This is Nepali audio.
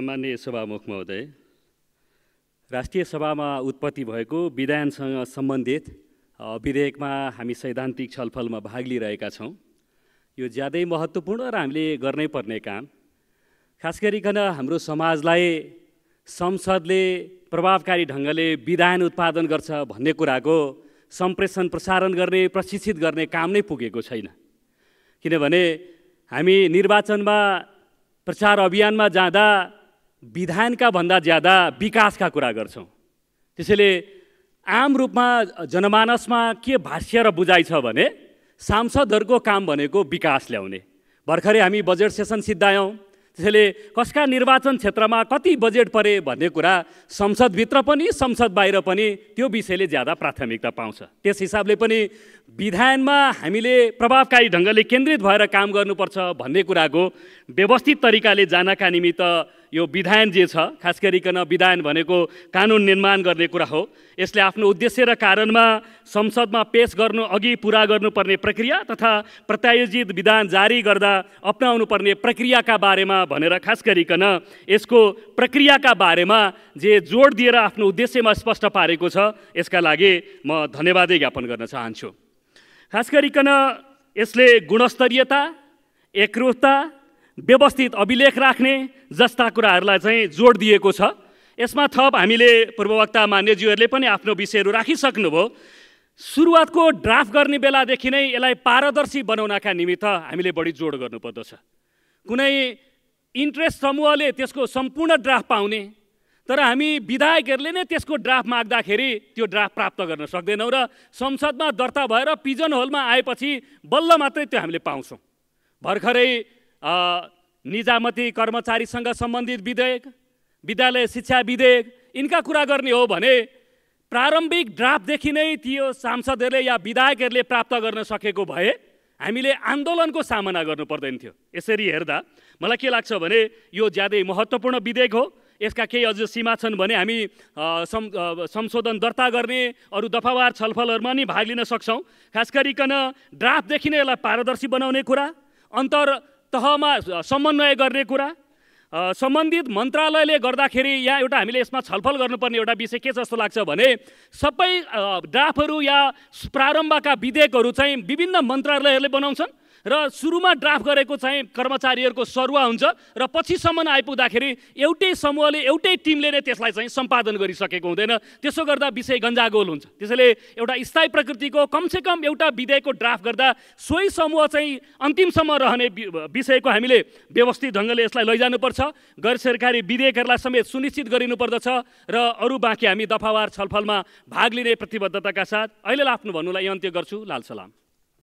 सम्मान्य सभामुख महोदय राष्ट्रिय सभामा उत्पत्ति भएको विधानसँग सम्बन्धित विधेयकमा हामी सैद्धान्तिक छलफलमा भाग लिइरहेका छौँ यो ज्यादै महत्त्वपूर्ण र हामीले गर्नै पर्ने काम खास गरिकन हाम्रो समाजलाई संसदले प्रभावकारी ढङ्गले विधान उत्पादन गर्छ भन्ने कुराको सम्प्रेषण प्रसारण गर्ने प्रशिक्षित गर्ने काम नै पुगेको छैन किनभने हामी निर्वाचनमा प्रचार अभियानमा जाँदा विधानका भन्दा ज्यादा विकासका कुरा गर्छौँ त्यसैले आम रूपमा जनमानसमा के भाष्य र बुझाइ छ भने सांसदहरूको काम भनेको विकास ल्याउने भर्खरै हामी बजेट सेसन सिद्धायौँ त्यसैले कसका निर्वाचन क्षेत्रमा कति बजेट परे भन्ने कुरा संसदभित्र पनि संसद बाहिर पनि त्यो विषयले ज्यादा प्राथमिकता पाउँछ त्यस हिसाबले पनि विधानमा हामीले प्रभावकारी ढङ्गले केन्द्रित भएर काम गर्नुपर्छ भन्ने कुराको व्यवस्थित तरिकाले जानका निमित्त यो विधान जे छ खास गरिकन विधान भनेको कानुन निर्माण गर्ने कुरा हो यसले आफ्नो उद्देश्य र कारणमा संसदमा पेस गर्नु अघि पुरा गर्नुपर्ने प्रक्रिया तथा प्रत्यायोजित विधान जारी गर्दा पर्ने प्रक्रियाका बारेमा भनेर खास गरिकन यसको प्रक्रियाका बारेमा जे जोड दिएर आफ्नो उद्देश्यमा स्पष्ट पारेको छ यसका लागि म धन्यवादै ज्ञापन गर्न चाहन्छु खास गरिकन यसले गुणस्तरीयता एकरूपता व्यवस्थित अभिलेख राख्ने जस्ता कुराहरूलाई चाहिँ जोड दिएको छ यसमा थप हामीले पूर्ववक्ता मान्यज्यूहरूले पनि आफ्नो विषयहरू राखिसक्नुभयो सुरुवातको ड्राफ्ट गर्ने बेलादेखि नै यसलाई पारदर्शी बनाउनका निमित्त हामीले बढी जोड गर्नुपर्दछ कुनै इन्ट्रेस्ट समूहले त्यसको सम्पूर्ण ड्राफ्ट पाउने तर हामी विधायकहरूले नै त्यसको ड्राफ्ट माग्दाखेरि त्यो ड्राफ्ट प्राप्त गर्न सक्दैनौँ र संसदमा दर्ता भएर पिजन होलमा आएपछि बल्ल मात्रै त्यो हामीले पाउँछौँ भर्खरै निजामती कर्मचारीसँग सम्बन्धित विधेयक विद्यालय शिक्षा विधेयक यिनका कुरा गर्ने हो भने प्रारम्भिक ड्राफ्टदेखि नै त्यो सांसदहरूले या विधायकहरूले प्राप्त गर्न सकेको भए हामीले आन्दोलनको सामना गर्नु पर्दैन थियो यसरी हेर्दा मलाई के लाग्छ भने यो ज्यादै महत्त्वपूर्ण विधेयक हो यसका केही अझ सीमा छन् भने हामी संशोधन दर्ता गर्ने अरू दफावार छलफलहरूमा नि भाग लिन सक्छौँ खास गरिकन ड्राफ्टदेखि नै यसलाई पारदर्शी बनाउने कुरा अन्तर तहमा समन्वय गर्ने कुरा सम्बन्धित मन्त्रालयले गर्दाखेरि यहाँ एउटा हामीले यसमा छलफल गर्नुपर्ने एउटा विषय के जस्तो लाग्छ भने सबै ड्राफ्टहरू या प्रारम्भका विधेयकहरू चाहिँ विभिन्न मन्त्रालयहरूले बनाउँछन् र सुरुमा ड्राफ्ट गरेको चाहिँ कर्मचारीहरूको सरुवा हुन्छ र पछिसम्म आइपुग्दाखेरि एउटै समूहले एउटै टिमले नै त्यसलाई चाहिँ सम्पादन गरिसकेको हुँदैन त्यसो गर्दा विषय गन्जागोल हुन्छ त्यसैले एउटा स्थायी प्रकृतिको कमसेकम एउटा विधेयकको ड्राफ्ट गर्दा सोही समूह चाहिँ अन्तिमसम्म रहने विषयको हामीले व्यवस्थित ढङ्गले यसलाई लैजानुपर्छ गैर सरकारी विधेयकहरूलाई समेत सुनिश्चित गरिनुपर्दछ र अरू बाँकी हामी दफावार छलफलमा भाग लिने प्रतिबद्धताका साथ अहिले आफ्नो भन्नुलाई अन्त्य गर्छु लाल सलाम